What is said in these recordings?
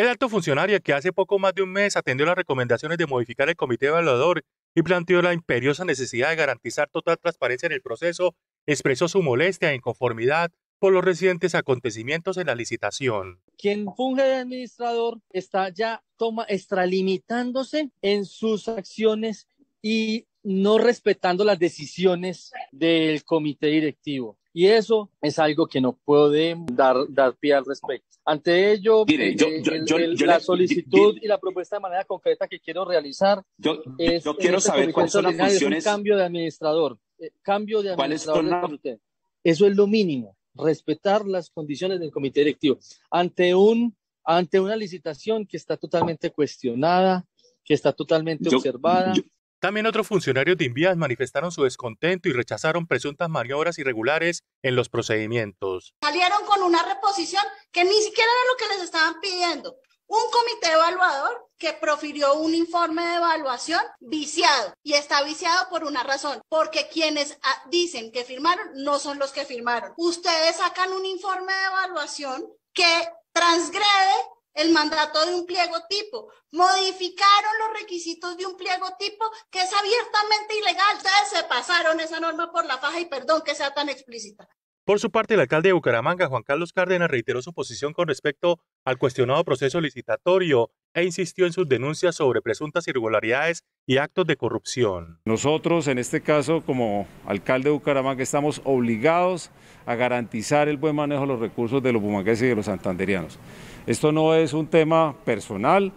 El alto funcionario que hace poco más de un mes atendió las recomendaciones de modificar el comité evaluador y planteó la imperiosa necesidad de garantizar total transparencia en el proceso, expresó su molestia e inconformidad por los recientes acontecimientos en la licitación. Quien funge de administrador está ya toma, extralimitándose en sus acciones y no respetando las decisiones del comité directivo. Y eso es algo que no puedo dar, dar pie al respecto. Ante ello, la solicitud y la propuesta de manera concreta que quiero realizar yo, es, quiero este saber cuáles son las un cambio de administrador. Eh, cambio de administrador Eso es lo mínimo, respetar las condiciones del comité directivo. Ante, un, ante una licitación que está totalmente cuestionada, que está totalmente observada, también otros funcionarios de Invías manifestaron su descontento y rechazaron presuntas maniobras irregulares en los procedimientos. Salieron con una reposición que ni siquiera era lo que les estaban pidiendo. Un comité evaluador que profirió un informe de evaluación viciado y está viciado por una razón, porque quienes ah, dicen que firmaron no son los que firmaron. Ustedes sacan un informe de evaluación que transgrede el mandato de un pliego tipo, modificaron los requisitos de un pliego tipo que es abiertamente ilegal. ya se pasaron esa norma por la faja y perdón que sea tan explícita. Por su parte, el alcalde de Bucaramanga, Juan Carlos Cárdenas, reiteró su posición con respecto al cuestionado proceso licitatorio e insistió en sus denuncias sobre presuntas irregularidades y actos de corrupción. Nosotros, en este caso, como alcalde de Bucaramanga, estamos obligados a garantizar el buen manejo de los recursos de los bumangueses y de los santanderianos. Esto no es un tema personal,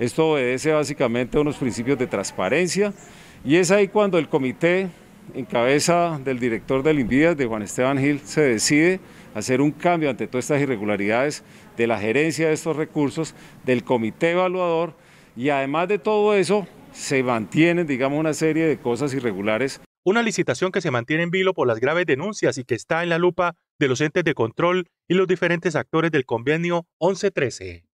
esto obedece básicamente a unos principios de transparencia y es ahí cuando el comité en cabeza del director del INVIAS, de Juan Esteban Gil, se decide hacer un cambio ante todas estas irregularidades de la gerencia de estos recursos, del comité evaluador y además de todo eso se mantienen, digamos, una serie de cosas irregulares. Una licitación que se mantiene en vilo por las graves denuncias y que está en la lupa de los entes de control y los diferentes actores del convenio 1113.